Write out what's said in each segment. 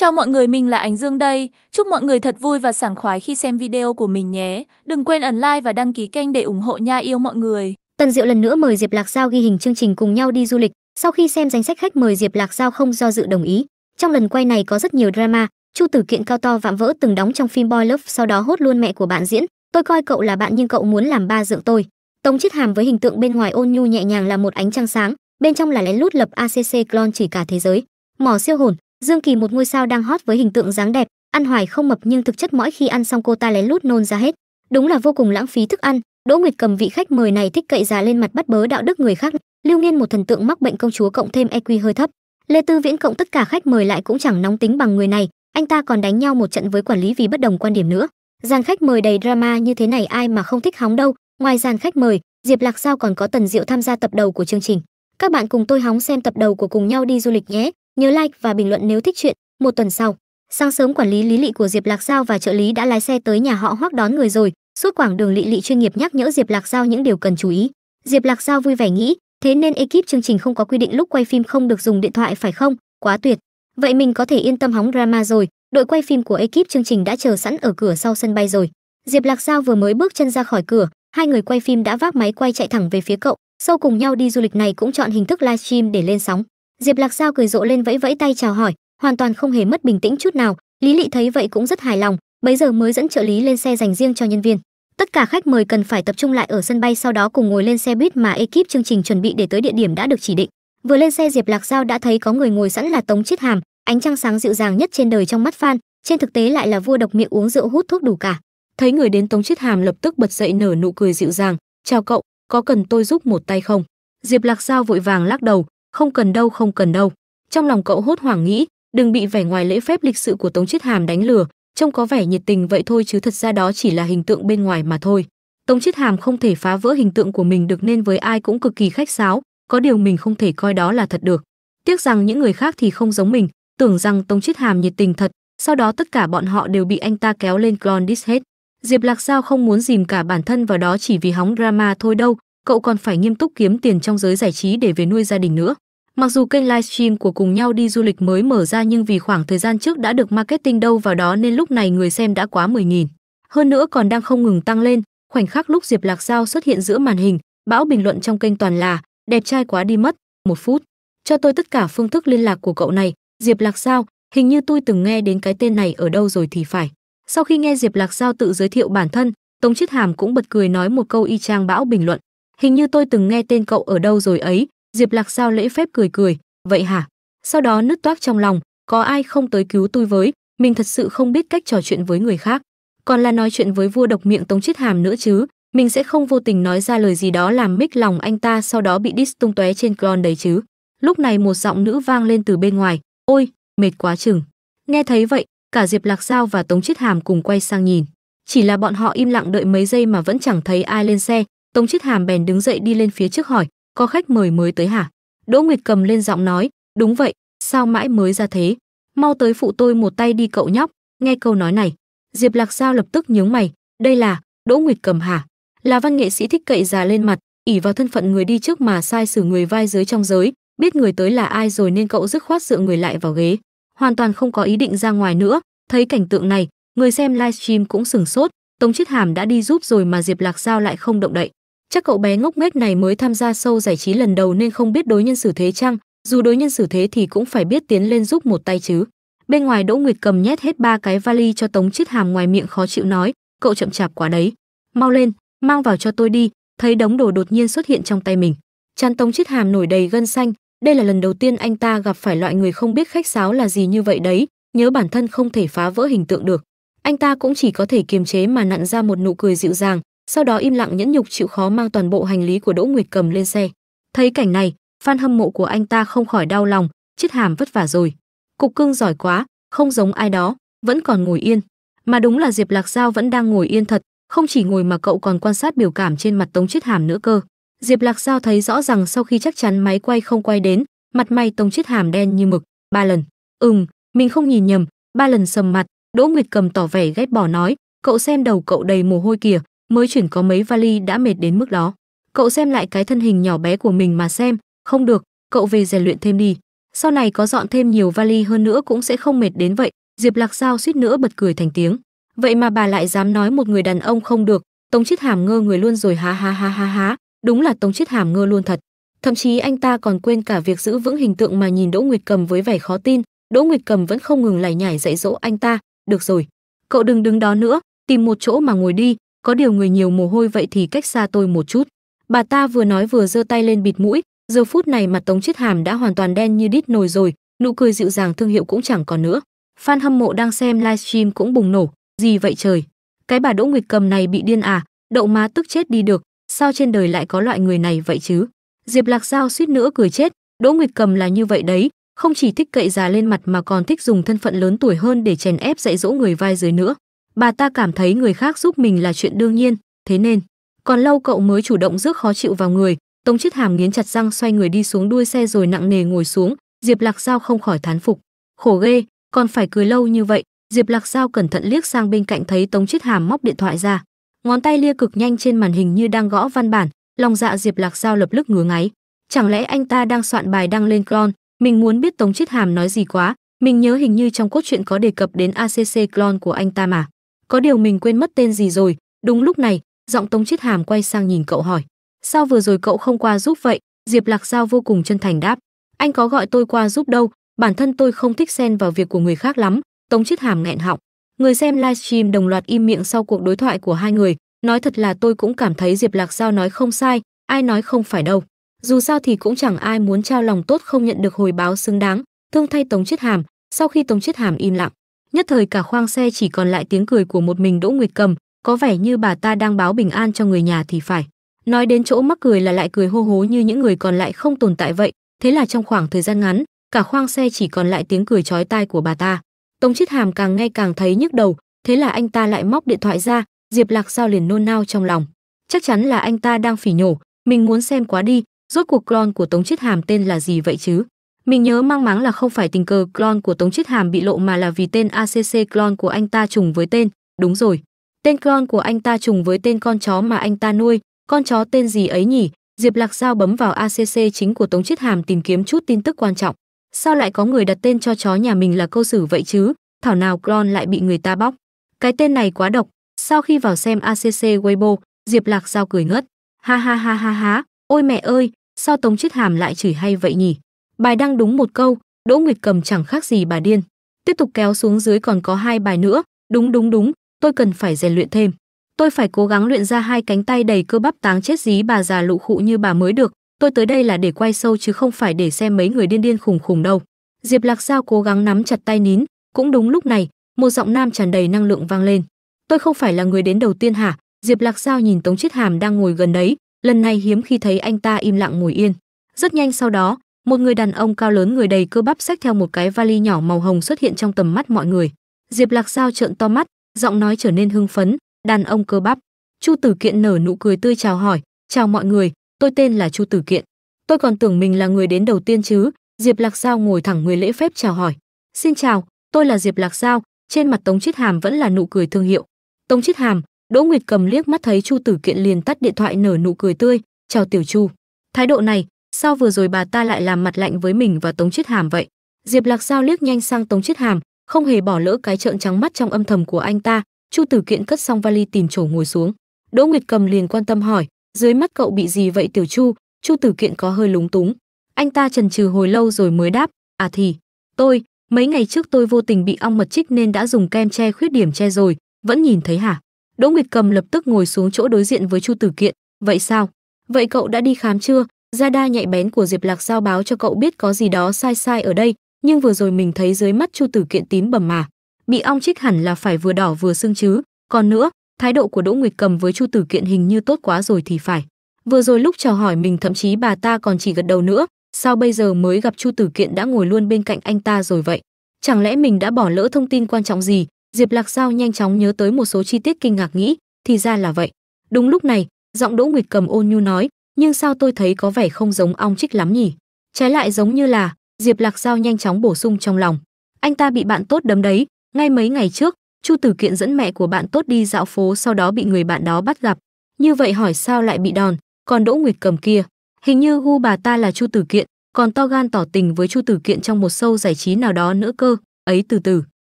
Chào mọi người, mình là Ánh Dương đây. Chúc mọi người thật vui và sảng khoái khi xem video của mình nhé. Đừng quên ấn like và đăng ký kênh để ủng hộ nha yêu mọi người. Tần Diệu lần nữa mời Diệp Lạc Giao ghi hình chương trình cùng nhau đi du lịch. Sau khi xem danh sách khách mời Diệp Lạc Giao không do dự đồng ý. Trong lần quay này có rất nhiều drama. Chu Tử Kiện cao to vạm vỡ từng đóng trong phim Boy Love sau đó hốt luôn mẹ của bạn diễn. Tôi coi cậu là bạn nhưng cậu muốn làm ba dượng tôi. Tống Chiết Hàm với hình tượng bên ngoài ôn nhu nhẹ nhàng là một ánh trăng sáng, bên trong là lén lút lập ACC clone chỉ cả thế giới. Mỏ siêu hồn, dương kỳ một ngôi sao đang hot với hình tượng dáng đẹp ăn hoài không mập nhưng thực chất mỗi khi ăn xong cô ta lén lút nôn ra hết đúng là vô cùng lãng phí thức ăn đỗ nguyệt cầm vị khách mời này thích cậy già lên mặt bắt bớ đạo đức người khác lưu nghiên một thần tượng mắc bệnh công chúa cộng thêm eq hơi thấp lê tư viễn cộng tất cả khách mời lại cũng chẳng nóng tính bằng người này anh ta còn đánh nhau một trận với quản lý vì bất đồng quan điểm nữa dàn khách mời đầy drama như thế này ai mà không thích hóng đâu ngoài dàn khách mời diệp lạc sao còn có tần diệu tham gia tập đầu của chương trình các bạn cùng tôi hóng xem tập đầu của cùng nhau đi du lịch nhé Nhớ like và bình luận nếu thích chuyện. Một tuần sau, sáng sớm quản lý Lý Lị của Diệp Lạc Giao và trợ lý đã lái xe tới nhà họ Hoắc đón người rồi. Suốt quảng đường Lị Lị chuyên nghiệp nhắc nhở Diệp Lạc Giao những điều cần chú ý. Diệp Lạc Giao vui vẻ nghĩ, thế nên ekip chương trình không có quy định lúc quay phim không được dùng điện thoại phải không? Quá tuyệt. Vậy mình có thể yên tâm hóng drama rồi. Đội quay phim của ekip chương trình đã chờ sẵn ở cửa sau sân bay rồi. Diệp Lạc Giao vừa mới bước chân ra khỏi cửa, hai người quay phim đã vác máy quay chạy thẳng về phía cậu. Sau cùng nhau đi du lịch này cũng chọn hình thức livestream để lên sóng diệp lạc Giao cười rộ lên vẫy vẫy tay chào hỏi hoàn toàn không hề mất bình tĩnh chút nào lý Lệ thấy vậy cũng rất hài lòng bấy giờ mới dẫn trợ lý lên xe dành riêng cho nhân viên tất cả khách mời cần phải tập trung lại ở sân bay sau đó cùng ngồi lên xe buýt mà ekip chương trình chuẩn bị để tới địa điểm đã được chỉ định vừa lên xe diệp lạc giao đã thấy có người ngồi sẵn là tống chiết hàm ánh trăng sáng dịu dàng nhất trên đời trong mắt fan. trên thực tế lại là vua độc miệng uống rượu hút thuốc đủ cả thấy người đến tống chiết hàm lập tức bật dậy nở nụ cười dịu dàng chào cậu có cần tôi giúp một tay không diệp lạc giao vội vàng lắc đầu không cần đâu không cần đâu trong lòng cậu hốt hoảng nghĩ đừng bị vẻ ngoài lễ phép lịch sự của tống chiết hàm đánh lừa trông có vẻ nhiệt tình vậy thôi chứ thật ra đó chỉ là hình tượng bên ngoài mà thôi tống chiết hàm không thể phá vỡ hình tượng của mình được nên với ai cũng cực kỳ khách sáo có điều mình không thể coi đó là thật được tiếc rằng những người khác thì không giống mình tưởng rằng tống chiết hàm nhiệt tình thật sau đó tất cả bọn họ đều bị anh ta kéo lên Clondis hết diệp lạc sao không muốn dìm cả bản thân vào đó chỉ vì hóng drama thôi đâu cậu còn phải nghiêm túc kiếm tiền trong giới giải trí để về nuôi gia đình nữa Mặc dù kênh livestream của cùng nhau đi du lịch mới mở ra nhưng vì khoảng thời gian trước đã được marketing đâu vào đó nên lúc này người xem đã quá 10.000. Hơn nữa còn đang không ngừng tăng lên, khoảnh khắc lúc Diệp Lạc Giao xuất hiện giữa màn hình, bão bình luận trong kênh toàn là đẹp trai quá đi mất, một phút. Cho tôi tất cả phương thức liên lạc của cậu này, Diệp Lạc Giao, hình như tôi từng nghe đến cái tên này ở đâu rồi thì phải. Sau khi nghe Diệp Lạc Giao tự giới thiệu bản thân, Tống Chiết Hàm cũng bật cười nói một câu y chang bão bình luận. Hình như tôi từng nghe tên cậu ở đâu rồi ấy, Diệp Lạc Sao lễ phép cười cười, "Vậy hả?" Sau đó nứt toác trong lòng, có ai không tới cứu tôi với, mình thật sự không biết cách trò chuyện với người khác, còn là nói chuyện với vua độc miệng Tống Chiết Hàm nữa chứ, mình sẽ không vô tình nói ra lời gì đó làm mích lòng anh ta sau đó bị diss tung tóe trên cron đấy chứ. Lúc này một giọng nữ vang lên từ bên ngoài, "Ôi, mệt quá chừng." Nghe thấy vậy, cả Diệp Lạc Sao và Tống Chiết Hàm cùng quay sang nhìn. Chỉ là bọn họ im lặng đợi mấy giây mà vẫn chẳng thấy ai lên xe, Tống Chiết Hàm bèn đứng dậy đi lên phía trước hỏi, có khách mời mới tới hả đỗ nguyệt cầm lên giọng nói đúng vậy sao mãi mới ra thế mau tới phụ tôi một tay đi cậu nhóc nghe câu nói này diệp lạc giao lập tức nhướng mày đây là đỗ nguyệt cầm hả là văn nghệ sĩ thích cậy già lên mặt ỉ vào thân phận người đi trước mà sai xử người vai dưới trong giới biết người tới là ai rồi nên cậu dứt khoát dựa người lại vào ghế hoàn toàn không có ý định ra ngoài nữa thấy cảnh tượng này người xem livestream cũng sửng sốt tống chiết hàm đã đi giúp rồi mà diệp lạc giao lại không động đậy chắc cậu bé ngốc nghếch này mới tham gia sâu giải trí lần đầu nên không biết đối nhân xử thế chăng dù đối nhân xử thế thì cũng phải biết tiến lên giúp một tay chứ bên ngoài đỗ nguyệt cầm nhét hết ba cái vali cho tống chít hàm ngoài miệng khó chịu nói cậu chậm chạp quá đấy mau lên mang vào cho tôi đi thấy đống đồ đột nhiên xuất hiện trong tay mình chán tống chít hàm nổi đầy gân xanh đây là lần đầu tiên anh ta gặp phải loại người không biết khách sáo là gì như vậy đấy nhớ bản thân không thể phá vỡ hình tượng được anh ta cũng chỉ có thể kiềm chế mà nặn ra một nụ cười dịu dàng sau đó im lặng nhẫn nhục chịu khó mang toàn bộ hành lý của Đỗ Nguyệt cầm lên xe. Thấy cảnh này, fan hâm mộ của anh ta không khỏi đau lòng, chết hàm vất vả rồi. Cục cưng giỏi quá, không giống ai đó, vẫn còn ngồi yên. Mà đúng là Diệp Lạc Giao vẫn đang ngồi yên thật, không chỉ ngồi mà cậu còn quan sát biểu cảm trên mặt Tống Chiết Hàm nữa cơ. Diệp Lạc Giao thấy rõ rằng sau khi chắc chắn máy quay không quay đến, mặt mày Tống Chiết Hàm đen như mực, ba lần. Ừm, mình không nhìn nhầm, ba lần sầm mặt, Đỗ Nguyệt cầm tỏ vẻ ghét bỏ nói, cậu xem đầu cậu đầy mồ hôi kìa, mới chuyển có mấy vali đã mệt đến mức đó. Cậu xem lại cái thân hình nhỏ bé của mình mà xem, không được, cậu về rèn luyện thêm đi. Sau này có dọn thêm nhiều vali hơn nữa cũng sẽ không mệt đến vậy. Diệp Lạc Giao suýt nữa bật cười thành tiếng. Vậy mà bà lại dám nói một người đàn ông không được, Tống Chiết Hàm ngơ người luôn rồi ha ha ha ha ha, đúng là Tống Chiết Hàm ngơ luôn thật. Thậm chí anh ta còn quên cả việc giữ vững hình tượng mà nhìn Đỗ Nguyệt Cầm với vẻ khó tin, Đỗ Nguyệt Cầm vẫn không ngừng lải nhải dạy dỗ anh ta, "Được rồi, cậu đừng đứng đó nữa, tìm một chỗ mà ngồi đi, có điều người nhiều mồ hôi vậy thì cách xa tôi một chút. Bà ta vừa nói vừa giơ tay lên bịt mũi, giờ phút này mặt Tống Chiết Hàm đã hoàn toàn đen như đít nồi rồi, nụ cười dịu dàng thương hiệu cũng chẳng còn nữa. Fan hâm mộ đang xem livestream cũng bùng nổ, gì vậy trời? Cái bà Đỗ Nguyệt Cầm này bị điên à, đậu má tức chết đi được, sao trên đời lại có loại người này vậy chứ? Diệp Lạc Giao suýt nữa cười chết, Đỗ Nguyệt Cầm là như vậy đấy, không chỉ thích cậy già lên mặt mà còn thích dùng thân phận lớn tuổi hơn để chèn ép dạy dỗ người vai dưới nữa bà ta cảm thấy người khác giúp mình là chuyện đương nhiên, thế nên còn lâu cậu mới chủ động rước khó chịu vào người, Tống Chiết Hàm nghiến chặt răng xoay người đi xuống đuôi xe rồi nặng nề ngồi xuống, Diệp Lạc Giao không khỏi thán phục. Khổ ghê, còn phải cười lâu như vậy, Diệp Lạc Giao cẩn thận liếc sang bên cạnh thấy Tống Chiết Hàm móc điện thoại ra, ngón tay lia cực nhanh trên màn hình như đang gõ văn bản, lòng dạ Diệp Lạc Giao lập tức ngứa ngáy. Chẳng lẽ anh ta đang soạn bài đăng lên clon mình muốn biết Tống Chiết Hàm nói gì quá, mình nhớ hình như trong cốt truyện có đề cập đến ACC Clone của anh ta mà có điều mình quên mất tên gì rồi đúng lúc này giọng tống chiết hàm quay sang nhìn cậu hỏi sao vừa rồi cậu không qua giúp vậy diệp lạc giao vô cùng chân thành đáp anh có gọi tôi qua giúp đâu bản thân tôi không thích xen vào việc của người khác lắm tống chiết hàm nghẹn họng người xem livestream đồng loạt im miệng sau cuộc đối thoại của hai người nói thật là tôi cũng cảm thấy diệp lạc giao nói không sai ai nói không phải đâu dù sao thì cũng chẳng ai muốn trao lòng tốt không nhận được hồi báo xứng đáng thương thay tống chiết hàm sau khi tống chiết hàm im lặng nhất thời cả khoang xe chỉ còn lại tiếng cười của một mình Đỗ Nguyệt Cầm, có vẻ như bà ta đang báo bình an cho người nhà thì phải. Nói đến chỗ mắc cười là lại cười hô hố như những người còn lại không tồn tại vậy, thế là trong khoảng thời gian ngắn, cả khoang xe chỉ còn lại tiếng cười chói tai của bà ta. Tống Chiết Hàm càng nghe càng thấy nhức đầu, thế là anh ta lại móc điện thoại ra, Diệp Lạc Giao liền nôn nao trong lòng. Chắc chắn là anh ta đang phỉ nhổ, mình muốn xem quá đi, rốt cuộc clone của Tống Chiết Hàm tên là gì vậy chứ? Mình nhớ mang máng là không phải tình cờ clone của Tống Chiết Hàm bị lộ mà là vì tên ACC clone của anh ta trùng với tên, đúng rồi. Tên clone của anh ta trùng với tên con chó mà anh ta nuôi, con chó tên gì ấy nhỉ? Diệp Lạc Giao bấm vào ACC chính của Tống Chiết Hàm tìm kiếm chút tin tức quan trọng. Sao lại có người đặt tên cho chó nhà mình là câu sử vậy chứ? Thảo nào clone lại bị người ta bóc. Cái tên này quá độc. Sau khi vào xem ACC Weibo, Diệp Lạc Giao cười ngất. Ha ha ha ha ha, ôi mẹ ơi, sao Tống Chiết Hàm lại chửi hay vậy nhỉ? Bài đăng đúng một câu, Đỗ Nguyệt cầm chẳng khác gì bà điên. Tiếp tục kéo xuống dưới còn có hai bài nữa, đúng đúng đúng, tôi cần phải rèn luyện thêm. Tôi phải cố gắng luyện ra hai cánh tay đầy cơ bắp táng chết dí bà già lụ khụ như bà mới được, tôi tới đây là để quay sâu chứ không phải để xem mấy người điên điên khùng khùng đâu. Diệp Lạc Giao cố gắng nắm chặt tay nín, cũng đúng lúc này, một giọng nam tràn đầy năng lượng vang lên. Tôi không phải là người đến đầu tiên hả? Diệp Lạc Giao nhìn Tống Chiết Hàm đang ngồi gần đấy, lần này hiếm khi thấy anh ta im lặng ngồi yên. Rất nhanh sau đó, một người đàn ông cao lớn người đầy cơ bắp xách theo một cái vali nhỏ màu hồng xuất hiện trong tầm mắt mọi người diệp lạc sao trợn to mắt giọng nói trở nên hưng phấn đàn ông cơ bắp chu tử kiện nở nụ cười tươi chào hỏi chào mọi người tôi tên là chu tử kiện tôi còn tưởng mình là người đến đầu tiên chứ diệp lạc sao ngồi thẳng người lễ phép chào hỏi xin chào tôi là diệp lạc sao trên mặt tống chiết hàm vẫn là nụ cười thương hiệu tống chiết hàm đỗ nguyệt cầm liếc mắt thấy chu tử kiện liền tắt điện thoại nở nụ cười tươi chào tiểu chu thái độ này sao vừa rồi bà ta lại làm mặt lạnh với mình và tống chiết hàm vậy diệp lạc giao liếc nhanh sang tống chiết hàm không hề bỏ lỡ cái trợn trắng mắt trong âm thầm của anh ta chu tử kiện cất xong vali tìm chỗ ngồi xuống đỗ nguyệt cầm liền quan tâm hỏi dưới mắt cậu bị gì vậy tiểu chu chu tử kiện có hơi lúng túng anh ta trần trừ hồi lâu rồi mới đáp à thì tôi mấy ngày trước tôi vô tình bị ong mật chích nên đã dùng kem che khuyết điểm che rồi vẫn nhìn thấy hả đỗ nguyệt cầm lập tức ngồi xuống chỗ đối diện với chu tử kiện vậy sao vậy cậu đã đi khám chưa ra đa nhạy bén của Diệp Lạc giao báo cho cậu biết có gì đó sai sai ở đây, nhưng vừa rồi mình thấy dưới mắt Chu Tử Kiện tím bầm mà. Bị ong chích hẳn là phải vừa đỏ vừa sưng chứ, còn nữa, thái độ của Đỗ Nguyệt Cầm với Chu Tử Kiện hình như tốt quá rồi thì phải. Vừa rồi lúc chào hỏi mình thậm chí bà ta còn chỉ gật đầu nữa, sao bây giờ mới gặp Chu Tử Kiện đã ngồi luôn bên cạnh anh ta rồi vậy? Chẳng lẽ mình đã bỏ lỡ thông tin quan trọng gì? Diệp Lạc Giao nhanh chóng nhớ tới một số chi tiết kinh ngạc nghĩ, thì ra là vậy. Đúng lúc này, giọng Đỗ Nguyệt Cầm ôn nhu nói, nhưng sao tôi thấy có vẻ không giống ong trích lắm nhỉ? Trái lại giống như là, Diệp Lạc Giao nhanh chóng bổ sung trong lòng. Anh ta bị bạn tốt đấm đấy, ngay mấy ngày trước, Chu Tử Kiện dẫn mẹ của bạn tốt đi dạo phố sau đó bị người bạn đó bắt gặp. Như vậy hỏi sao lại bị đòn, còn Đỗ Nguyệt cầm kia. Hình như gu bà ta là Chu Tử Kiện, còn to gan tỏ tình với Chu Tử Kiện trong một sâu giải trí nào đó nữa cơ, ấy từ từ.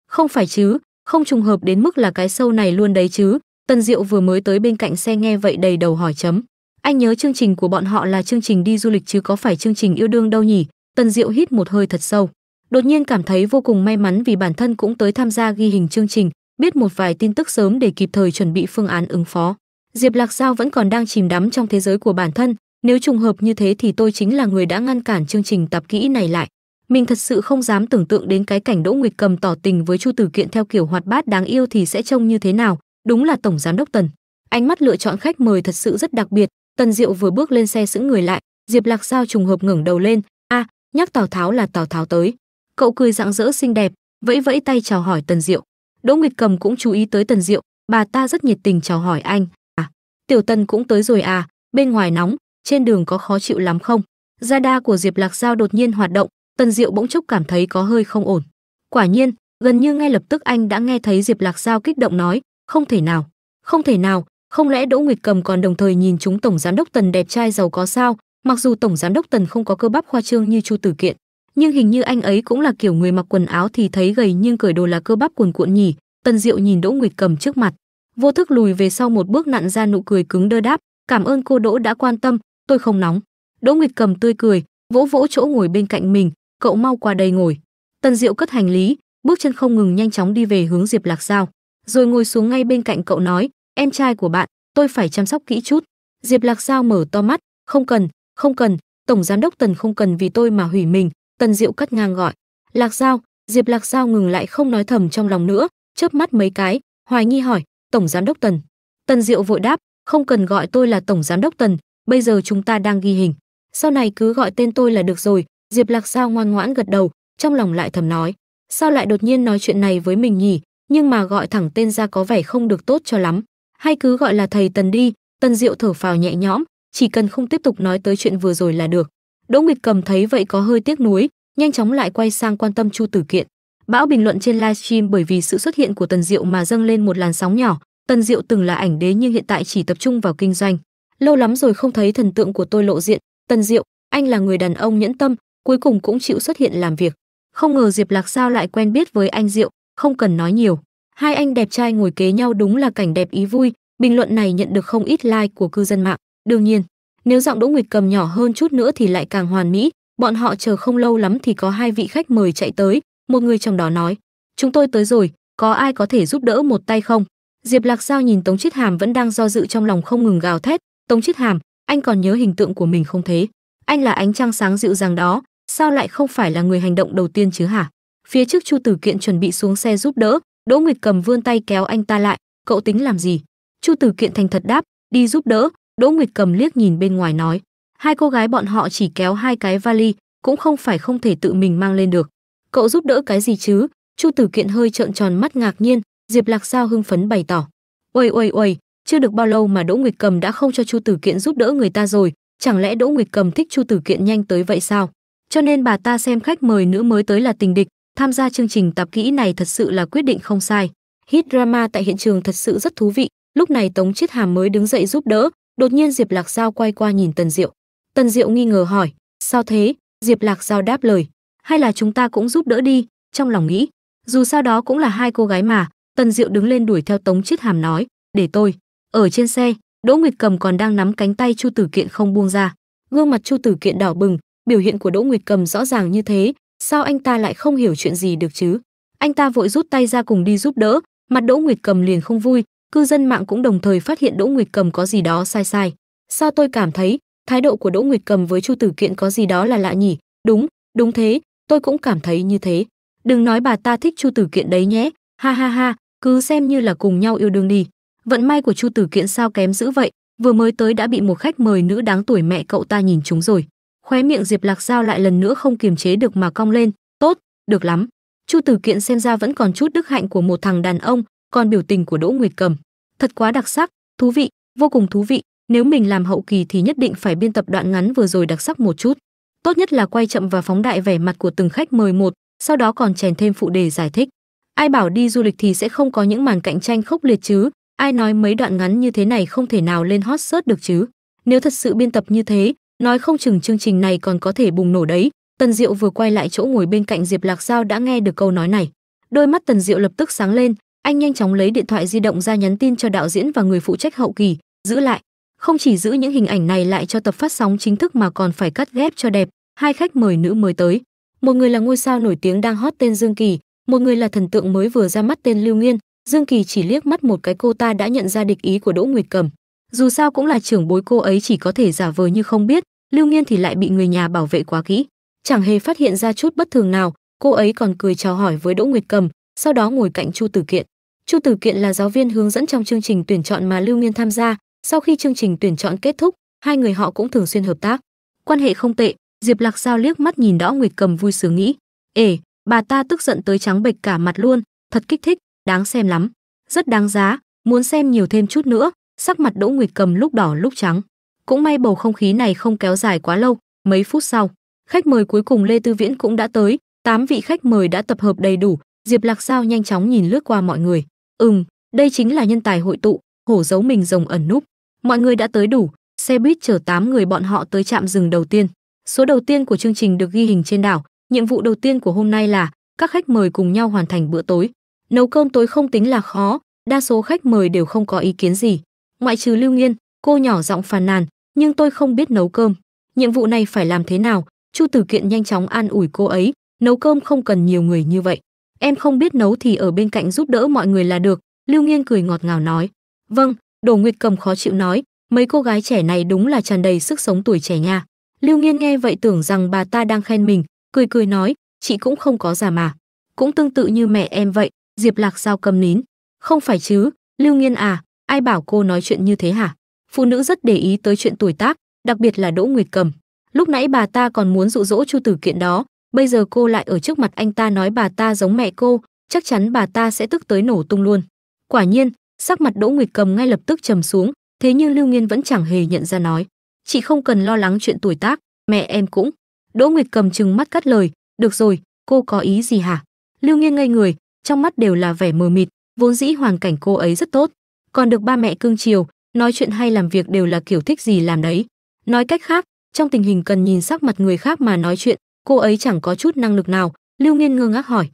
Không phải chứ, không trùng hợp đến mức là cái sâu này luôn đấy chứ. Tân Diệu vừa mới tới bên cạnh xe nghe vậy đầy đầu hỏi chấm. Anh nhớ chương trình của bọn họ là chương trình đi du lịch chứ có phải chương trình yêu đương đâu nhỉ? Tần Diệu hít một hơi thật sâu. Đột nhiên cảm thấy vô cùng may mắn vì bản thân cũng tới tham gia ghi hình chương trình, biết một vài tin tức sớm để kịp thời chuẩn bị phương án ứng phó. Diệp Lạc Giao vẫn còn đang chìm đắm trong thế giới của bản thân, nếu trùng hợp như thế thì tôi chính là người đã ngăn cản chương trình tập kỹ này lại. Mình thật sự không dám tưởng tượng đến cái cảnh Đỗ Nguyệt cầm tỏ tình với Chu Tử Kiện theo kiểu hoạt bát đáng yêu thì sẽ trông như thế nào, đúng là tổng giám đốc Tần. Ánh mắt lựa chọn khách mời thật sự rất đặc biệt, tần diệu vừa bước lên xe sững người lại diệp lạc Giao trùng hợp ngẩng đầu lên a à, nhắc tào tháo là tào tháo tới cậu cười rạng rỡ xinh đẹp vẫy vẫy tay chào hỏi tần diệu đỗ nguyệt cầm cũng chú ý tới tần diệu bà ta rất nhiệt tình chào hỏi anh à tiểu tần cũng tới rồi à bên ngoài nóng trên đường có khó chịu lắm không Gia đa của Diệp Lạc Giao đột nhiên hoạt động, Tần Diệu bỗng chốc cảm thấy có hơi không ổn. Quả nhiên, gần như ngay lập tức anh đã nghe thấy Diệp Lạc Giao kích động nói, không thể nào, không thể nào, không lẽ Đỗ Nguyệt Cầm còn đồng thời nhìn chúng tổng giám đốc Tần đẹp trai giàu có sao? Mặc dù tổng giám đốc Tần không có cơ bắp khoa trương như Chu Tử Kiện, nhưng hình như anh ấy cũng là kiểu người mặc quần áo thì thấy gầy nhưng cởi đồ là cơ bắp cuồn cuộn nhỉ? Tần Diệu nhìn Đỗ Nguyệt Cầm trước mặt, vô thức lùi về sau một bước nặn ra nụ cười cứng đơ đáp, "Cảm ơn cô Đỗ đã quan tâm, tôi không nóng." Đỗ Nguyệt Cầm tươi cười, vỗ vỗ chỗ ngồi bên cạnh mình, "Cậu mau qua đây ngồi." Tần Diệu cất hành lý, bước chân không ngừng nhanh chóng đi về hướng Diệp Lạc Giao, rồi ngồi xuống ngay bên cạnh cậu nói, em trai của bạn, tôi phải chăm sóc kỹ chút. Diệp Lạc Giao mở to mắt, không cần, không cần, tổng giám đốc Tần không cần vì tôi mà hủy mình, Tần Diệu cắt ngang gọi. Lạc Giao, Diệp Lạc Giao ngừng lại không nói thầm trong lòng nữa, chớp mắt mấy cái, hoài nghi hỏi, tổng giám đốc Tần. Tần Diệu vội đáp, không cần gọi tôi là tổng giám đốc Tần, bây giờ chúng ta đang ghi hình. Sau này cứ gọi tên tôi là được rồi, Diệp Lạc Giao ngoan ngoãn gật đầu, trong lòng lại thầm nói, sao lại đột nhiên nói chuyện này với mình nhỉ, nhưng mà gọi thẳng tên ra có vẻ không được tốt cho lắm hay cứ gọi là thầy Tần đi, Tần Diệu thở phào nhẹ nhõm, chỉ cần không tiếp tục nói tới chuyện vừa rồi là được. Đỗ Nguyệt Cầm thấy vậy có hơi tiếc nuối, nhanh chóng lại quay sang quan tâm Chu Tử Kiện. Bão bình luận trên livestream bởi vì sự xuất hiện của Tần Diệu mà dâng lên một làn sóng nhỏ, Tần Diệu từng là ảnh đế nhưng hiện tại chỉ tập trung vào kinh doanh. Lâu lắm rồi không thấy thần tượng của tôi lộ diện, Tần Diệu, anh là người đàn ông nhẫn tâm, cuối cùng cũng chịu xuất hiện làm việc. Không ngờ Diệp Lạc sao lại quen biết với anh Diệu, không cần nói nhiều. Hai anh đẹp trai ngồi kế nhau đúng là cảnh đẹp ý vui, bình luận này nhận được không ít like của cư dân mạng. Đương nhiên, nếu giọng Đỗ Nguyệt cầm nhỏ hơn chút nữa thì lại càng hoàn mỹ, bọn họ chờ không lâu lắm thì có hai vị khách mời chạy tới, một người trong đó nói: "Chúng tôi tới rồi, có ai có thể giúp đỡ một tay không?" Diệp Lạc Giao nhìn Tống Chiết Hàm vẫn đang do dự trong lòng không ngừng gào thét, "Tống Chiết Hàm, anh còn nhớ hình tượng của mình không thế? Anh là ánh trăng sáng dịu dàng đó, sao lại không phải là người hành động đầu tiên chứ hả?" Phía trước Chu Tử Kiện chuẩn bị xuống xe giúp đỡ, Đỗ Nguyệt cầm vươn tay kéo anh ta lại, cậu tính làm gì? Chu Tử Kiện thành thật đáp, đi giúp đỡ, Đỗ Nguyệt cầm liếc nhìn bên ngoài nói, hai cô gái bọn họ chỉ kéo hai cái vali, cũng không phải không thể tự mình mang lên được. Cậu giúp đỡ cái gì chứ? Chu Tử Kiện hơi trợn tròn mắt ngạc nhiên, Diệp Lạc Giao hưng phấn bày tỏ. Uầy uầy uầy, chưa được bao lâu mà Đỗ Nguyệt Cầm đã không cho Chu Tử Kiện giúp đỡ người ta rồi, chẳng lẽ Đỗ Nguyệt Cầm thích Chu Tử Kiện nhanh tới vậy sao? Cho nên bà ta xem khách mời nữ mới tới là tình địch, Tham gia chương trình tập kỹ này thật sự là quyết định không sai. Hit drama tại hiện trường thật sự rất thú vị. Lúc này Tống Chiết Hàm mới đứng dậy giúp đỡ, đột nhiên Diệp Lạc Giao quay qua nhìn Tần Diệu. Tần Diệu nghi ngờ hỏi, sao thế? Diệp Lạc Giao đáp lời, hay là chúng ta cũng giúp đỡ đi, trong lòng nghĩ. Dù sao đó cũng là hai cô gái mà, Tần Diệu đứng lên đuổi theo Tống Chiết Hàm nói, để tôi. Ở trên xe, Đỗ Nguyệt Cầm còn đang nắm cánh tay Chu Tử Kiện không buông ra. Gương mặt Chu Tử Kiện đỏ bừng, biểu hiện của Đỗ Nguyệt Cầm rõ ràng như thế, sao anh ta lại không hiểu chuyện gì được chứ anh ta vội rút tay ra cùng đi giúp đỡ mặt đỗ nguyệt cầm liền không vui cư dân mạng cũng đồng thời phát hiện đỗ nguyệt cầm có gì đó sai sai sao tôi cảm thấy thái độ của đỗ nguyệt cầm với chu tử kiện có gì đó là lạ nhỉ đúng đúng thế tôi cũng cảm thấy như thế đừng nói bà ta thích chu tử kiện đấy nhé ha ha ha cứ xem như là cùng nhau yêu đương đi vận may của chu tử kiện sao kém dữ vậy vừa mới tới đã bị một khách mời nữ đáng tuổi mẹ cậu ta nhìn chúng rồi khóe miệng diệp lạc giao lại lần nữa không kiềm chế được mà cong lên tốt được lắm chu tử kiện xem ra vẫn còn chút đức hạnh của một thằng đàn ông còn biểu tình của đỗ nguyệt cầm thật quá đặc sắc thú vị vô cùng thú vị nếu mình làm hậu kỳ thì nhất định phải biên tập đoạn ngắn vừa rồi đặc sắc một chút tốt nhất là quay chậm và phóng đại vẻ mặt của từng khách mời một sau đó còn chèn thêm phụ đề giải thích ai bảo đi du lịch thì sẽ không có những màn cạnh tranh khốc liệt chứ ai nói mấy đoạn ngắn như thế này không thể nào lên hot search được chứ nếu thật sự biên tập như thế Nói không chừng chương trình này còn có thể bùng nổ đấy. Tần Diệu vừa quay lại chỗ ngồi bên cạnh Diệp Lạc Giao đã nghe được câu nói này. Đôi mắt Tần Diệu lập tức sáng lên, anh nhanh chóng lấy điện thoại di động ra nhắn tin cho đạo diễn và người phụ trách hậu kỳ, giữ lại. Không chỉ giữ những hình ảnh này lại cho tập phát sóng chính thức mà còn phải cắt ghép cho đẹp, hai khách mời nữ mới tới. Một người là ngôi sao nổi tiếng đang hot tên Dương Kỳ, một người là thần tượng mới vừa ra mắt tên Lưu Nguyên. Dương Kỳ chỉ liếc mắt một cái cô ta đã nhận ra địch ý của Đỗ Nguyệt Cầm dù sao cũng là trưởng bối cô ấy chỉ có thể giả vờ như không biết lưu nghiên thì lại bị người nhà bảo vệ quá kỹ chẳng hề phát hiện ra chút bất thường nào cô ấy còn cười chào hỏi với đỗ nguyệt cầm sau đó ngồi cạnh chu tử kiện chu tử kiện là giáo viên hướng dẫn trong chương trình tuyển chọn mà lưu nghiên tham gia sau khi chương trình tuyển chọn kết thúc hai người họ cũng thường xuyên hợp tác quan hệ không tệ diệp lạc Giao liếc mắt nhìn đỗ nguyệt cầm vui sướng nghĩ ể bà ta tức giận tới trắng bệch cả mặt luôn thật kích thích đáng xem lắm rất đáng giá muốn xem nhiều thêm chút nữa sắc mặt Đỗ Nguyệt cầm lúc đỏ lúc trắng. Cũng may bầu không khí này không kéo dài quá lâu, mấy phút sau, khách mời cuối cùng Lê Tư Viễn cũng đã tới, tám vị khách mời đã tập hợp đầy đủ, Diệp Lạc Sao nhanh chóng nhìn lướt qua mọi người. Ừm, đây chính là nhân tài hội tụ, hổ giấu mình rồng ẩn núp. Mọi người đã tới đủ, xe buýt chở 8 người bọn họ tới trạm rừng đầu tiên. Số đầu tiên của chương trình được ghi hình trên đảo, nhiệm vụ đầu tiên của hôm nay là các khách mời cùng nhau hoàn thành bữa tối. Nấu cơm tối không tính là khó, đa số khách mời đều không có ý kiến gì ngoại trừ lưu nghiên cô nhỏ giọng phàn nàn nhưng tôi không biết nấu cơm nhiệm vụ này phải làm thế nào chu tử kiện nhanh chóng an ủi cô ấy nấu cơm không cần nhiều người như vậy em không biết nấu thì ở bên cạnh giúp đỡ mọi người là được lưu nghiên cười ngọt ngào nói vâng đồ nguyệt cầm khó chịu nói mấy cô gái trẻ này đúng là tràn đầy sức sống tuổi trẻ nha lưu nghiên nghe vậy tưởng rằng bà ta đang khen mình cười cười nói chị cũng không có già mà cũng tương tự như mẹ em vậy diệp lạc giao cầm nín không phải chứ lưu nghiên à Ai bảo cô nói chuyện như thế hả? Phụ nữ rất để ý tới chuyện tuổi tác, đặc biệt là Đỗ Nguyệt Cầm. Lúc nãy bà ta còn muốn dụ dỗ Chu Tử Kiện đó, bây giờ cô lại ở trước mặt anh ta nói bà ta giống mẹ cô, chắc chắn bà ta sẽ tức tới nổ tung luôn. Quả nhiên, sắc mặt Đỗ Nguyệt Cầm ngay lập tức trầm xuống, thế nhưng Lưu Nghiên vẫn chẳng hề nhận ra nói, "Chị không cần lo lắng chuyện tuổi tác, mẹ em cũng." Đỗ Nguyệt Cầm trừng mắt cắt lời, "Được rồi, cô có ý gì hả?" Lưu Nghiên ngây người, trong mắt đều là vẻ mờ mịt, vốn dĩ hoàn cảnh cô ấy rất tốt, còn được ba mẹ cưng chiều, nói chuyện hay làm việc đều là kiểu thích gì làm đấy. Nói cách khác, trong tình hình cần nhìn sắc mặt người khác mà nói chuyện, cô ấy chẳng có chút năng lực nào, Lưu Nghiên ngơ ngác hỏi.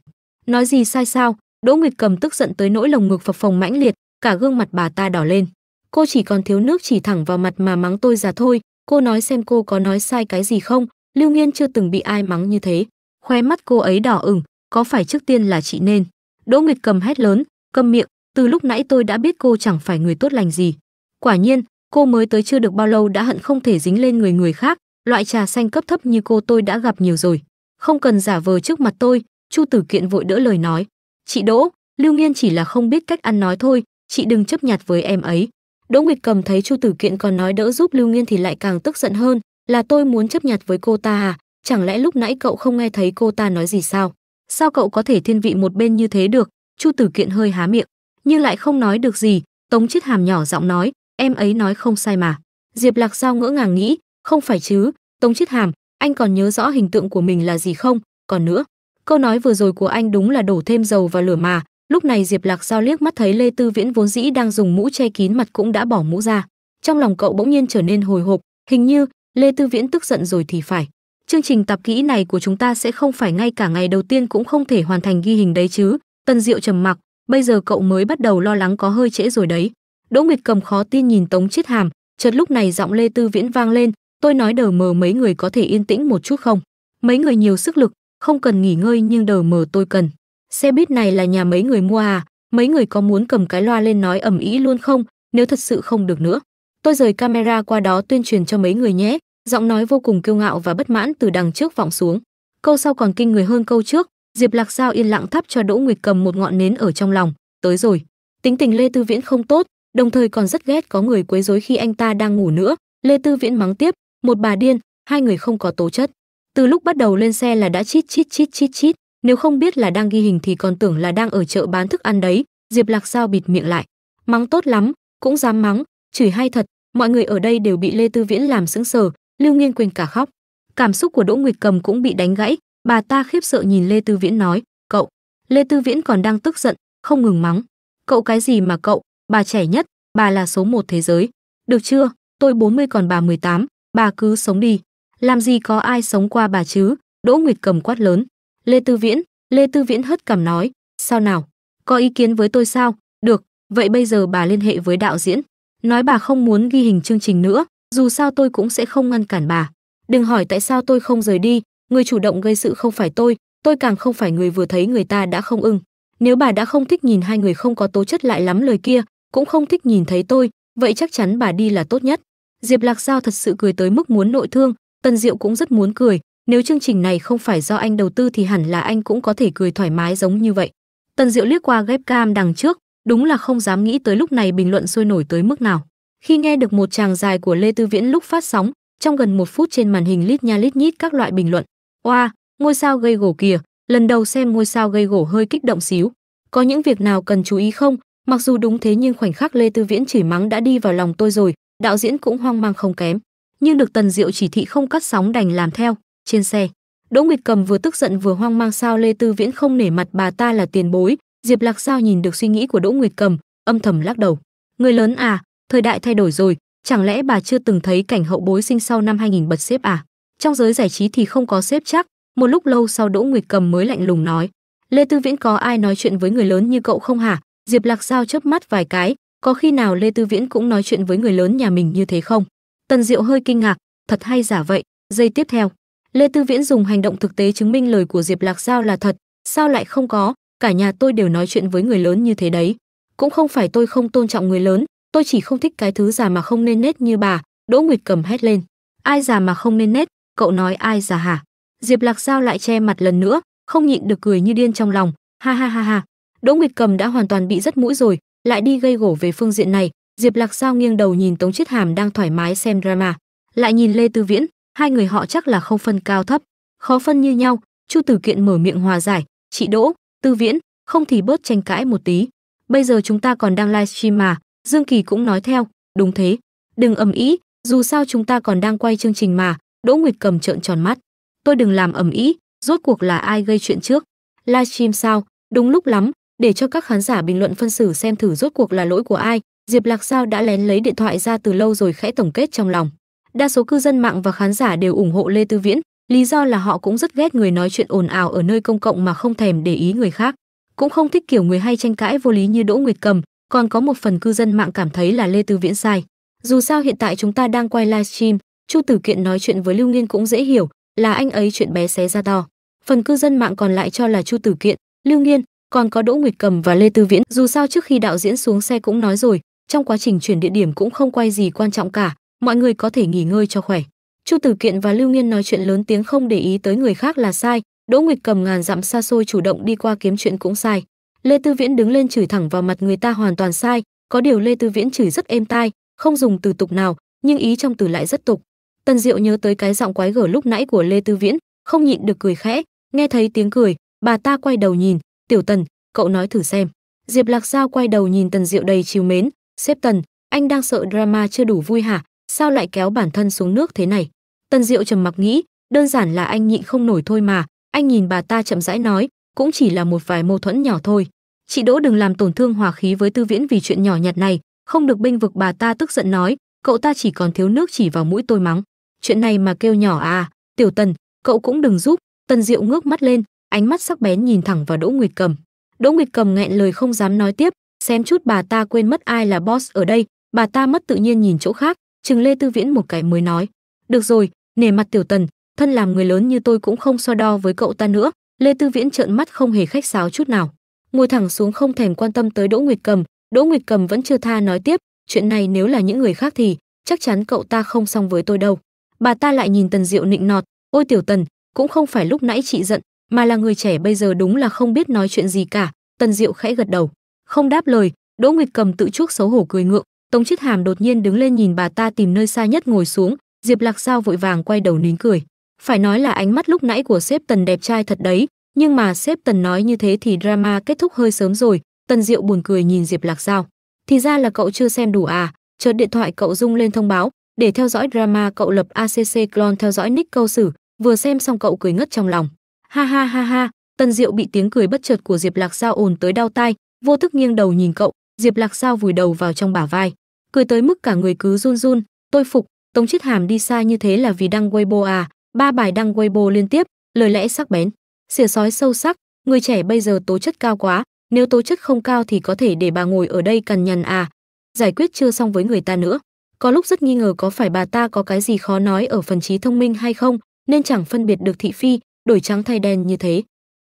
Nói gì sai sao? Đỗ Nguyệt Cầm tức giận tới nỗi lồng ngực phập phồng mãnh liệt, cả gương mặt bà ta đỏ lên. Cô chỉ còn thiếu nước chỉ thẳng vào mặt mà mắng tôi già thôi, cô nói xem cô có nói sai cái gì không? Lưu Nghiên chưa từng bị ai mắng như thế. Khóe mắt cô ấy đỏ ửng, có phải trước tiên là chị nên? Đỗ Nguyệt Cầm hét lớn, câm miệng, từ lúc nãy tôi đã biết cô chẳng phải người tốt lành gì. Quả nhiên, cô mới tới chưa được bao lâu đã hận không thể dính lên người người khác, loại trà xanh cấp thấp như cô tôi đã gặp nhiều rồi. Không cần giả vờ trước mặt tôi, Chu Tử Kiện vội đỡ lời nói. Chị Đỗ, Lưu Nghiên chỉ là không biết cách ăn nói thôi, chị đừng chấp nhặt với em ấy. Đỗ Nguyệt cầm thấy Chu Tử Kiện còn nói đỡ giúp Lưu Nghiên thì lại càng tức giận hơn, là tôi muốn chấp nhặt với cô ta à, chẳng lẽ lúc nãy cậu không nghe thấy cô ta nói gì sao? Sao cậu có thể thiên vị một bên như thế được? Chu Tử Kiện hơi há miệng nhưng lại không nói được gì tống chiết hàm nhỏ giọng nói em ấy nói không sai mà diệp lạc giao ngỡ ngàng nghĩ không phải chứ tống chiết hàm anh còn nhớ rõ hình tượng của mình là gì không còn nữa câu nói vừa rồi của anh đúng là đổ thêm dầu vào lửa mà lúc này diệp lạc giao liếc mắt thấy lê tư viễn vốn dĩ đang dùng mũ che kín mặt cũng đã bỏ mũ ra trong lòng cậu bỗng nhiên trở nên hồi hộp hình như lê tư viễn tức giận rồi thì phải chương trình tạp kỹ này của chúng ta sẽ không phải ngay cả ngày đầu tiên cũng không thể hoàn thành ghi hình đấy chứ tân diệu trầm mặc bây giờ cậu mới bắt đầu lo lắng có hơi trễ rồi đấy. Đỗ Nguyệt cầm khó tin nhìn Tống Chiết Hàm, chợt lúc này giọng Lê Tư Viễn vang lên, tôi nói đờ mờ mấy người có thể yên tĩnh một chút không? Mấy người nhiều sức lực, không cần nghỉ ngơi nhưng đờ mờ tôi cần. Xe buýt này là nhà mấy người mua à? Mấy người có muốn cầm cái loa lên nói ầm ĩ luôn không? Nếu thật sự không được nữa, tôi rời camera qua đó tuyên truyền cho mấy người nhé. Giọng nói vô cùng kiêu ngạo và bất mãn từ đằng trước vọng xuống. Câu sau còn kinh người hơn câu trước, diệp lạc giao yên lặng thắp cho đỗ nguyệt cầm một ngọn nến ở trong lòng tới rồi tính tình lê tư viễn không tốt đồng thời còn rất ghét có người quấy rối khi anh ta đang ngủ nữa lê tư viễn mắng tiếp một bà điên hai người không có tố chất từ lúc bắt đầu lên xe là đã chít chít chít chít chít nếu không biết là đang ghi hình thì còn tưởng là đang ở chợ bán thức ăn đấy diệp lạc sao bịt miệng lại mắng tốt lắm cũng dám mắng chửi hay thật mọi người ở đây đều bị lê tư viễn làm sững sờ lưu Nghiên quỳnh cả khóc cảm xúc của đỗ nguyệt cầm cũng bị đánh gãy Bà ta khiếp sợ nhìn Lê Tư Viễn nói, cậu. Lê Tư Viễn còn đang tức giận, không ngừng mắng. Cậu cái gì mà cậu, bà trẻ nhất, bà là số một thế giới. Được chưa, tôi 40 còn bà 18, bà cứ sống đi. Làm gì có ai sống qua bà chứ, Đỗ Nguyệt cầm quát lớn. Lê Tư Viễn, Lê Tư Viễn hất cầm nói, sao nào, có ý kiến với tôi sao, được, vậy bây giờ bà liên hệ với đạo diễn. Nói bà không muốn ghi hình chương trình nữa, dù sao tôi cũng sẽ không ngăn cản bà. Đừng hỏi tại sao tôi không rời đi, người chủ động gây sự không phải tôi tôi càng không phải người vừa thấy người ta đã không ưng nếu bà đã không thích nhìn hai người không có tố chất lại lắm lời kia cũng không thích nhìn thấy tôi vậy chắc chắn bà đi là tốt nhất diệp lạc giao thật sự cười tới mức muốn nội thương Tần diệu cũng rất muốn cười nếu chương trình này không phải do anh đầu tư thì hẳn là anh cũng có thể cười thoải mái giống như vậy Tần diệu liếc qua ghép cam đằng trước đúng là không dám nghĩ tới lúc này bình luận sôi nổi tới mức nào khi nghe được một tràng dài của lê tư viễn lúc phát sóng trong gần một phút trên màn hình lít nha lít nhít các loại bình luận Oa, ngôi sao gây gỗ kìa, lần đầu xem ngôi sao gây gỗ hơi kích động xíu. Có những việc nào cần chú ý không? Mặc dù đúng thế nhưng khoảnh khắc Lê Tư Viễn chỉ mắng đã đi vào lòng tôi rồi, đạo diễn cũng hoang mang không kém. Nhưng được Tần Diệu chỉ thị không cắt sóng đành làm theo. Trên xe, Đỗ Nguyệt Cầm vừa tức giận vừa hoang mang sao Lê Tư Viễn không nể mặt bà ta là tiền bối. Diệp Lạc Sao nhìn được suy nghĩ của Đỗ Nguyệt Cầm, âm thầm lắc đầu. Người lớn à, thời đại thay đổi rồi, chẳng lẽ bà chưa từng thấy cảnh hậu bối sinh sau năm 2000 bật xếp à? trong giới giải trí thì không có xếp chắc một lúc lâu sau đỗ nguyệt cầm mới lạnh lùng nói lê tư viễn có ai nói chuyện với người lớn như cậu không hả diệp lạc giao chớp mắt vài cái có khi nào lê tư viễn cũng nói chuyện với người lớn nhà mình như thế không tần diệu hơi kinh ngạc thật hay giả vậy giây tiếp theo lê tư viễn dùng hành động thực tế chứng minh lời của diệp lạc giao là thật sao lại không có cả nhà tôi đều nói chuyện với người lớn như thế đấy cũng không phải tôi không tôn trọng người lớn tôi chỉ không thích cái thứ già mà không nên nết như bà đỗ nguyệt cầm hét lên ai già mà không nên nết cậu nói ai già hả diệp lạc giao lại che mặt lần nữa không nhịn được cười như điên trong lòng ha ha ha ha đỗ nguyệt cầm đã hoàn toàn bị rất mũi rồi lại đi gây gổ về phương diện này diệp lạc giao nghiêng đầu nhìn tống chiết hàm đang thoải mái xem drama lại nhìn lê tư viễn hai người họ chắc là không phân cao thấp khó phân như nhau chu tử kiện mở miệng hòa giải chị đỗ tư viễn không thì bớt tranh cãi một tí bây giờ chúng ta còn đang livestream mà dương kỳ cũng nói theo đúng thế đừng ầm ĩ dù sao chúng ta còn đang quay chương trình mà Đỗ Nguyệt cầm trợn tròn mắt. Tôi đừng làm ầm ĩ, rốt cuộc là ai gây chuyện trước? Livestream sao? Đúng lúc lắm, để cho các khán giả bình luận phân xử xem thử rốt cuộc là lỗi của ai. Diệp Lạc Sao đã lén lấy điện thoại ra từ lâu rồi khẽ tổng kết trong lòng. Đa số cư dân mạng và khán giả đều ủng hộ Lê Tư Viễn, lý do là họ cũng rất ghét người nói chuyện ồn ào ở nơi công cộng mà không thèm để ý người khác, cũng không thích kiểu người hay tranh cãi vô lý như Đỗ Nguyệt Cầm, còn có một phần cư dân mạng cảm thấy là Lê Tư Viễn sai. Dù sao hiện tại chúng ta đang quay livestream, Chu Tử Kiện nói chuyện với Lưu Nghiên cũng dễ hiểu, là anh ấy chuyện bé xé ra to. Phần cư dân mạng còn lại cho là Chu Tử Kiện, Lưu Nghiên, còn có Đỗ Nguyệt Cầm và Lê Tư Viễn. Dù sao trước khi đạo diễn xuống xe cũng nói rồi, trong quá trình chuyển địa điểm cũng không quay gì quan trọng cả, mọi người có thể nghỉ ngơi cho khỏe. Chu Tử Kiện và Lưu Nghiên nói chuyện lớn tiếng không để ý tới người khác là sai, Đỗ Nguyệt Cầm ngàn dặm xa xôi chủ động đi qua kiếm chuyện cũng sai. Lê Tư Viễn đứng lên chửi thẳng vào mặt người ta hoàn toàn sai, có điều Lê Tư Viễn chửi rất êm tai, không dùng từ tục nào, nhưng ý trong từ lại rất tục. Tần Diệu nhớ tới cái giọng quái gở lúc nãy của Lê Tư Viễn, không nhịn được cười khẽ, nghe thấy tiếng cười, bà ta quay đầu nhìn, "Tiểu Tần, cậu nói thử xem." Diệp Lạc Giao quay đầu nhìn Tần Diệu đầy chiều mến, "Sếp Tần, anh đang sợ drama chưa đủ vui hả, sao lại kéo bản thân xuống nước thế này?" Tần Diệu trầm mặc nghĩ, đơn giản là anh nhịn không nổi thôi mà, anh nhìn bà ta chậm rãi nói, cũng chỉ là một vài mâu thuẫn nhỏ thôi. Chị Đỗ đừng làm tổn thương hòa khí với Tư Viễn vì chuyện nhỏ nhặt này, không được bênh vực bà ta tức giận nói, cậu ta chỉ còn thiếu nước chỉ vào mũi tôi mắng chuyện này mà kêu nhỏ à, tiểu tần, cậu cũng đừng giúp. Tần Diệu ngước mắt lên, ánh mắt sắc bén nhìn thẳng vào Đỗ Nguyệt Cầm. Đỗ Nguyệt Cầm nghẹn lời không dám nói tiếp, xem chút bà ta quên mất ai là boss ở đây, bà ta mất tự nhiên nhìn chỗ khác, chừng Lê Tư Viễn một cái mới nói. Được rồi, nể mặt tiểu tần, thân làm người lớn như tôi cũng không so đo với cậu ta nữa. Lê Tư Viễn trợn mắt không hề khách sáo chút nào, ngồi thẳng xuống không thèm quan tâm tới Đỗ Nguyệt Cầm. Đỗ Nguyệt Cầm vẫn chưa tha nói tiếp, chuyện này nếu là những người khác thì chắc chắn cậu ta không xong với tôi đâu bà ta lại nhìn tần diệu nịnh nọt ôi tiểu tần cũng không phải lúc nãy chị giận mà là người trẻ bây giờ đúng là không biết nói chuyện gì cả tần diệu khẽ gật đầu không đáp lời đỗ nguyệt cầm tự chuốc xấu hổ cười ngượng tống chiết hàm đột nhiên đứng lên nhìn bà ta tìm nơi xa nhất ngồi xuống diệp lạc sao vội vàng quay đầu nín cười phải nói là ánh mắt lúc nãy của sếp tần đẹp trai thật đấy nhưng mà sếp tần nói như thế thì drama kết thúc hơi sớm rồi tần diệu buồn cười nhìn diệp lạc sao thì ra là cậu chưa xem đủ à chợt điện thoại cậu rung lên thông báo để theo dõi drama cậu lập ACC Clone theo dõi nick câu xử vừa xem xong cậu cười ngất trong lòng. Ha ha ha ha, Tân Diệu bị tiếng cười bất chợt của Diệp Lạc Giao ồn tới đau tai, vô thức nghiêng đầu nhìn cậu, Diệp Lạc Giao vùi đầu vào trong bả vai, cười tới mức cả người cứ run run, tôi phục, Tống Chiết Hàm đi xa như thế là vì đăng Weibo à, ba bài đăng Weibo liên tiếp, lời lẽ sắc bén, xỉa sói sâu sắc, người trẻ bây giờ tố chất cao quá, nếu tố chất không cao thì có thể để bà ngồi ở đây cằn nhằn à, giải quyết chưa xong với người ta nữa có lúc rất nghi ngờ có phải bà ta có cái gì khó nói ở phần trí thông minh hay không, nên chẳng phân biệt được thị phi, đổi trắng thay đen như thế.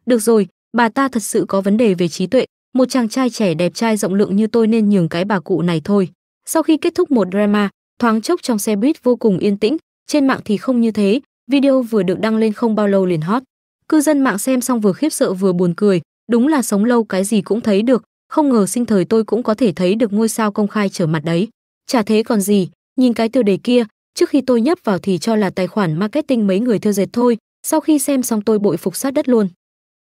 Được rồi, bà ta thật sự có vấn đề về trí tuệ, một chàng trai trẻ đẹp trai rộng lượng như tôi nên nhường cái bà cụ này thôi. Sau khi kết thúc một drama, thoáng chốc trong xe buýt vô cùng yên tĩnh, trên mạng thì không như thế, video vừa được đăng lên không bao lâu liền hot. Cư dân mạng xem xong vừa khiếp sợ vừa buồn cười, đúng là sống lâu cái gì cũng thấy được, không ngờ sinh thời tôi cũng có thể thấy được ngôi sao công khai trở mặt đấy chả thế còn gì nhìn cái tiêu đề kia trước khi tôi nhấp vào thì cho là tài khoản marketing mấy người theo dệt thôi sau khi xem xong tôi bội phục sát đất luôn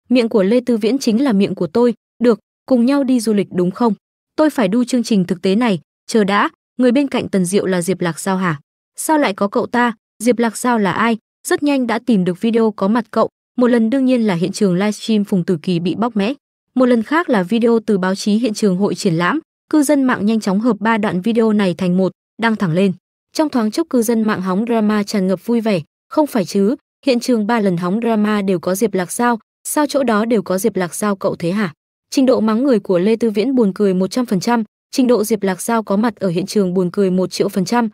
miệng của lê tư viễn chính là miệng của tôi được cùng nhau đi du lịch đúng không tôi phải đu chương trình thực tế này chờ đã người bên cạnh tần diệu là diệp lạc sao hả sao lại có cậu ta diệp lạc sao là ai rất nhanh đã tìm được video có mặt cậu một lần đương nhiên là hiện trường livestream phùng tử kỳ bị bóc mẽ một lần khác là video từ báo chí hiện trường hội triển lãm Cư dân mạng nhanh chóng hợp ba đoạn video này thành một, đăng thẳng lên. Trong thoáng chốc cư dân mạng hóng drama tràn ngập vui vẻ, không phải chứ, hiện trường ba lần hóng drama đều có Diệp Lạc Giao, sao chỗ đó đều có Diệp Lạc Giao cậu thế hả? Trình độ mắng người của Lê Tư Viễn buồn cười 100%, trình độ Diệp Lạc Giao có mặt ở hiện trường buồn cười 1 triệu phần trăm,